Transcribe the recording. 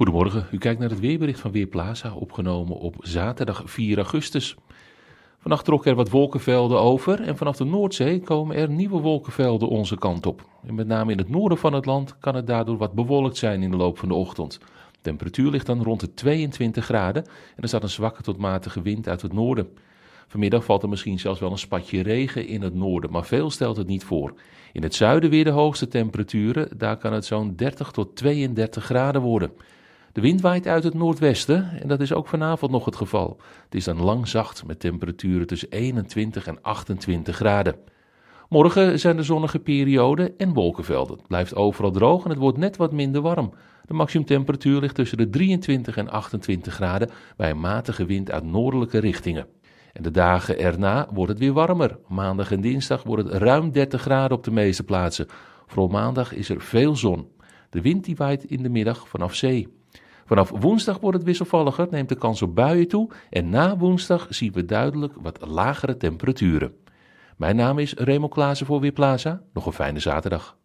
Goedemorgen, u kijkt naar het weerbericht van Weerplaza, opgenomen op zaterdag 4 augustus. Vannacht trokken er wat wolkenvelden over en vanaf de Noordzee komen er nieuwe wolkenvelden onze kant op. En met name in het noorden van het land kan het daardoor wat bewolkt zijn in de loop van de ochtend. De temperatuur ligt dan rond de 22 graden en er staat een zwakke tot matige wind uit het noorden. Vanmiddag valt er misschien zelfs wel een spatje regen in het noorden, maar veel stelt het niet voor. In het zuiden weer de hoogste temperaturen, daar kan het zo'n 30 tot 32 graden worden. De wind waait uit het noordwesten en dat is ook vanavond nog het geval. Het is dan lang zacht met temperaturen tussen 21 en 28 graden. Morgen zijn er zonnige perioden en wolkenvelden. Het blijft overal droog en het wordt net wat minder warm. De maximumtemperatuur ligt tussen de 23 en 28 graden bij een matige wind uit noordelijke richtingen. En de dagen erna wordt het weer warmer. Maandag en dinsdag wordt het ruim 30 graden op de meeste plaatsen. Vooral maandag is er veel zon. De wind die waait in de middag vanaf zee. Vanaf woensdag wordt het wisselvalliger, neemt de kans op buien toe en na woensdag zien we duidelijk wat lagere temperaturen. Mijn naam is Remo Klaassen voor Weerplaza. Nog een fijne zaterdag.